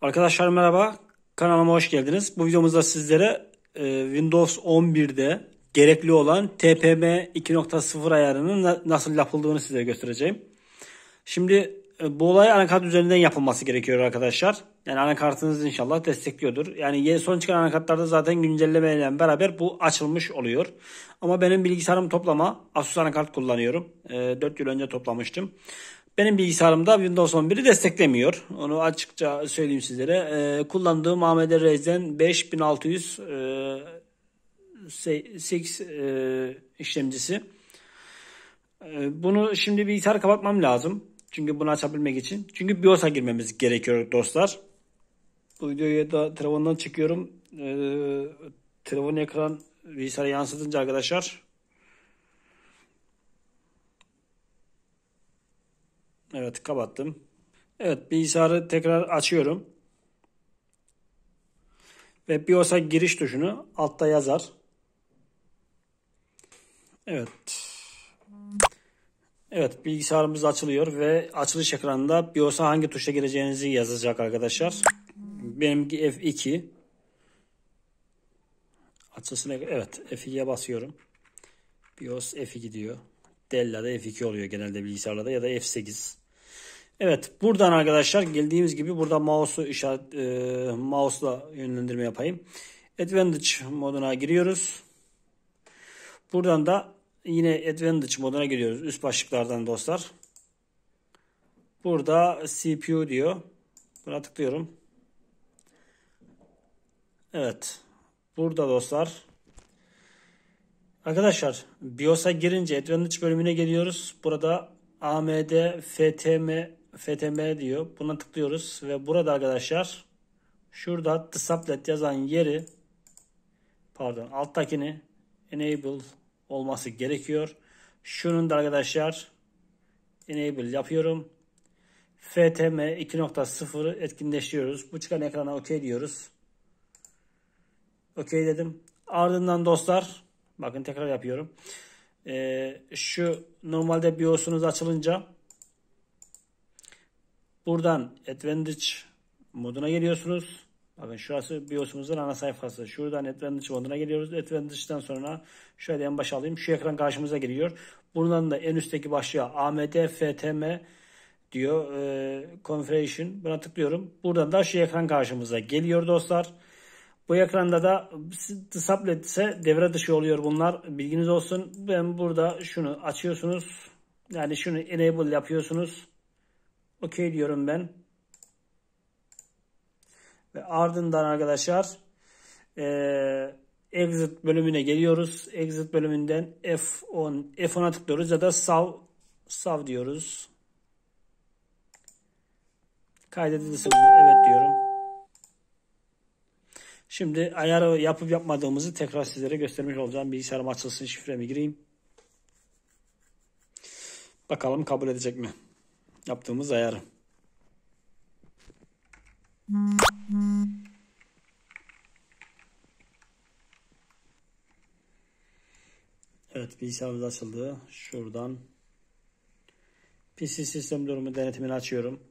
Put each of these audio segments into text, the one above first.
Arkadaşlar merhaba. Kanalıma hoş geldiniz. Bu videomuzda sizlere e, Windows 11'de gerekli olan TPM 2.0 ayarının nasıl yapıldığını size göstereceğim. Şimdi e, bu olay anakart üzerinden yapılması gerekiyor arkadaşlar. Yani anakartınız inşallah destekliyordur. Yani son çıkan anakartlarda zaten güncellemeyle beraber bu açılmış oluyor. Ama benim bilgisayarım toplama Asus anakart kullanıyorum. E, 4 yıl önce toplamıştım. Benim bilgisayarımda Windows 11'i desteklemiyor. Onu açıkça söyleyeyim sizlere. Ee, kullandığım AMD Ryzen 5600 e, 6 e, işlemcisi. E, bunu şimdi bilgisayar kapatmam lazım. Çünkü bunu açabilmek için. Çünkü BIOS'a girmemiz gerekiyor dostlar. Bu videoyu da telefondan çıkıyorum. Ee, telefon ekran bilgisayara yansıtınca arkadaşlar Evet kapattım. Evet bilgisayarı tekrar açıyorum. Ve BIOS'a giriş tuşunu altta yazar. Evet. Evet bilgisayarımız açılıyor ve açılış ekranında BIOS'a hangi tuşa gireceğinizi yazacak arkadaşlar. Benimki F2. Açılsın evet F2'ye basıyorum. BIOS F2 diyor. Della'da F2 oluyor genelde bilgisayarlarda ya da F8. Evet buradan arkadaşlar geldiğimiz gibi burada mouse'u işaret e, mouse'la yönlendirme yapayım. Advantage moduna giriyoruz. Buradan da yine Advantage moduna giriyoruz. Üst başlıklardan dostlar. Burada CPU diyor. Buna tıklıyorum. Evet. Burada dostlar Arkadaşlar BIOS'a girince ekranın bölümüne geliyoruz. Burada AMD FTM FTM diyor. Buna tıklıyoruz ve burada arkadaşlar şurada Disablet yazan yeri pardon alttakini enable olması gerekiyor. Şunun da arkadaşlar enable yapıyorum. FTM 2.0 etkinleştiriyoruz. Bu çıkan ekrana OK diyoruz. OK dedim. Ardından dostlar Bakın tekrar yapıyorum. Ee, şu normalde BIOS'unuz açılınca buradan Advantage moduna geliyorsunuz. Bakın şurası BIOS'umuzun ana sayfası. Şuradan Advantage moduna geliyoruz. Advantage'den sonra şöyle en başa alayım. Şu ekran karşımıza geliyor. Buradan da en üstteki başlığa AMD FTM diyor. E, configuration. Buna tıklıyorum. Buradan da şu ekran karşımıza geliyor dostlar. Bu ekranda da sublet ise devre dışı oluyor bunlar. Bilginiz olsun. Ben burada şunu açıyorsunuz. Yani şunu enable yapıyorsunuz. Okey diyorum ben. Ve ardından arkadaşlar ee, exit bölümüne geliyoruz. Exit bölümünden F10 F10'a tıklıyoruz ya da sav sav diyoruz. Kaydedilsin. Evet diyorum. Şimdi ayarı yapıp yapmadığımızı tekrar sizlere göstermiş olacağım. Bilgisayarım açılsın şifremi gireyim. Bakalım kabul edecek mi? Yaptığımız ayarı. Evet bilgisayarımız açıldı. Şuradan PC sistem durumu denetimini açıyorum.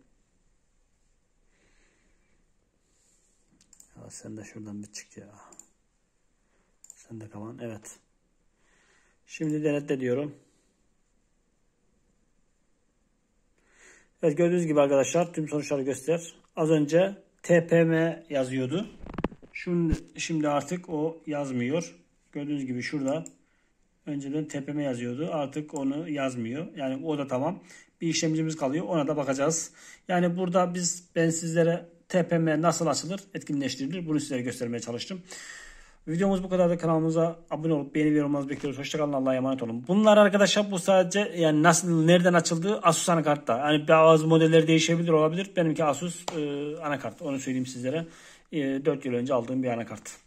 sen de şuradan bir çık ya. Sen de kapan. Evet. Şimdi denetle diyorum. Evet gördüğünüz gibi arkadaşlar tüm sonuçları göster. Az önce TPM yazıyordu. Şimdi, şimdi artık o yazmıyor. Gördüğünüz gibi şurada önceden TPM yazıyordu. Artık onu yazmıyor. Yani o da tamam. Bir işlemcimiz kalıyor. Ona da bakacağız. Yani burada biz ben sizlere TPM nasıl açılır, etkinleştirilir bunu sizlere göstermeye çalıştım. Videomuz bu kadardı. Kanalımıza abone olup beğeni ve bekliyoruz. Hoşçakalın. Allah'a emanet olun. Bunlar arkadaşlar bu sadece yani nasıl nereden açıldığı Asus anakartta. Yani bazı modeller değişebilir olabilir. Benimki Asus e, anakart. Onu söyleyeyim sizlere. E, 4 yıl önce aldığım bir anakart.